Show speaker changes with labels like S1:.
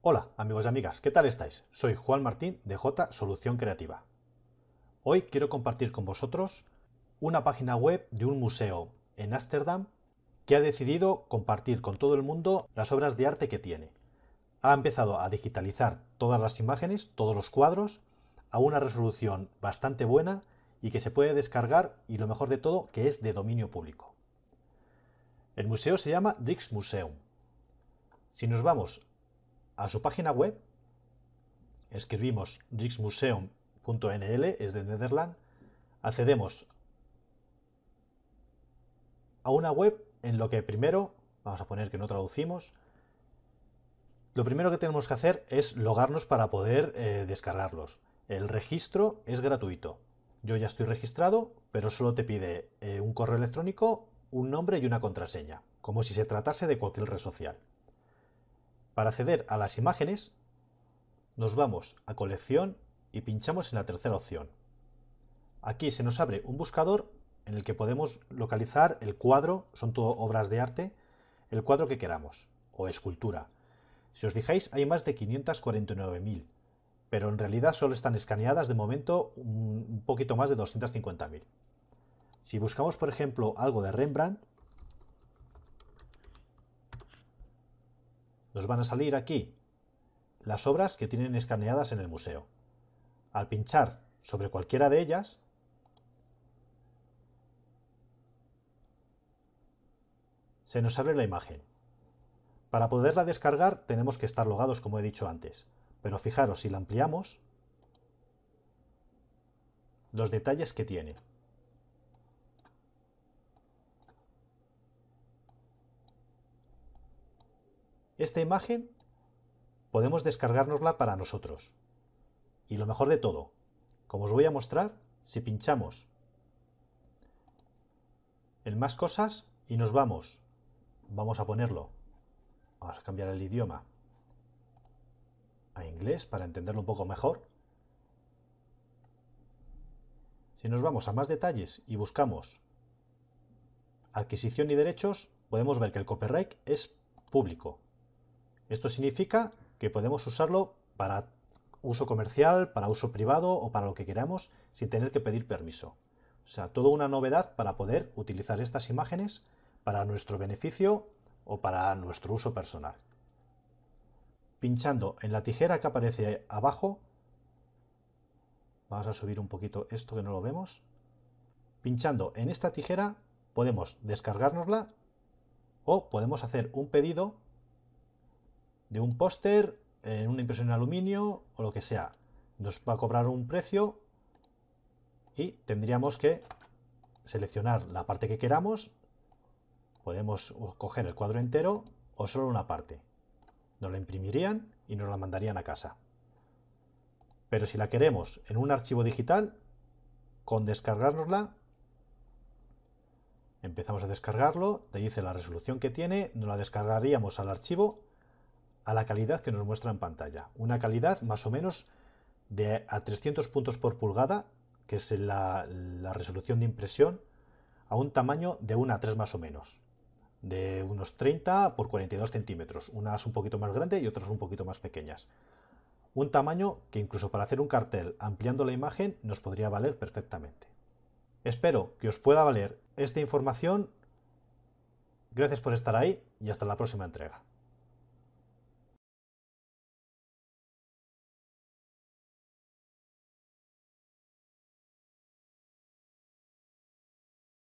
S1: Hola amigos y amigas, ¿qué tal estáis? Soy Juan Martín de J Solución Creativa. Hoy quiero compartir con vosotros una página web de un museo en Ámsterdam que ha decidido compartir con todo el mundo las obras de arte que tiene. Ha empezado a digitalizar todas las imágenes, todos los cuadros, a una resolución bastante buena y que se puede descargar y lo mejor de todo que es de dominio público. El museo se llama Drix Museum. Si nos vamos a su página web escribimos rixmuseum.nl, es de Netherland, accedemos a una web en lo que primero, vamos a poner que no traducimos, lo primero que tenemos que hacer es logarnos para poder eh, descargarlos. El registro es gratuito. Yo ya estoy registrado, pero solo te pide eh, un correo electrónico, un nombre y una contraseña, como si se tratase de cualquier red social. Para acceder a las imágenes, nos vamos a colección y pinchamos en la tercera opción. Aquí se nos abre un buscador en el que podemos localizar el cuadro, son todo obras de arte, el cuadro que queramos, o escultura. Si os fijáis, hay más de 549.000, pero en realidad solo están escaneadas de momento un poquito más de 250.000. Si buscamos, por ejemplo, algo de Rembrandt, nos van a salir aquí las obras que tienen escaneadas en el museo. Al pinchar sobre cualquiera de ellas, se nos abre la imagen. Para poderla descargar tenemos que estar logados como he dicho antes, pero fijaros si la ampliamos, los detalles que tiene. Esta imagen podemos descargárnosla para nosotros. Y lo mejor de todo, como os voy a mostrar, si pinchamos en más cosas y nos vamos, vamos a ponerlo, vamos a cambiar el idioma a inglés para entenderlo un poco mejor. Si nos vamos a más detalles y buscamos adquisición y derechos, podemos ver que el copyright es público. Esto significa que podemos usarlo para uso comercial, para uso privado o para lo que queramos sin tener que pedir permiso. O sea, toda una novedad para poder utilizar estas imágenes para nuestro beneficio o para nuestro uso personal. Pinchando en la tijera que aparece abajo, vamos a subir un poquito esto que no lo vemos, pinchando en esta tijera podemos descargárnosla o podemos hacer un pedido de un póster eh, en una impresión en aluminio o lo que sea. Nos va a cobrar un precio y tendríamos que seleccionar la parte que queramos. Podemos coger el cuadro entero o solo una parte. Nos la imprimirían y nos la mandarían a casa. Pero si la queremos en un archivo digital, con descargárnosla, empezamos a descargarlo, te dice la resolución que tiene, nos la descargaríamos al archivo a la calidad que nos muestra en pantalla. Una calidad más o menos de a 300 puntos por pulgada, que es la, resolución de impresión, a un tamaño de 1 a 3 más o menos, de unos 30 por 42 centímetros, unas un poquito más grandes y otras un poquito más pequeñas. Un tamaño que incluso para hacer un cartel ampliando la imagen nos podría valer perfectamente. Espero que os pueda valer esta información. Gracias por estar ahí y hasta la próxima entrega.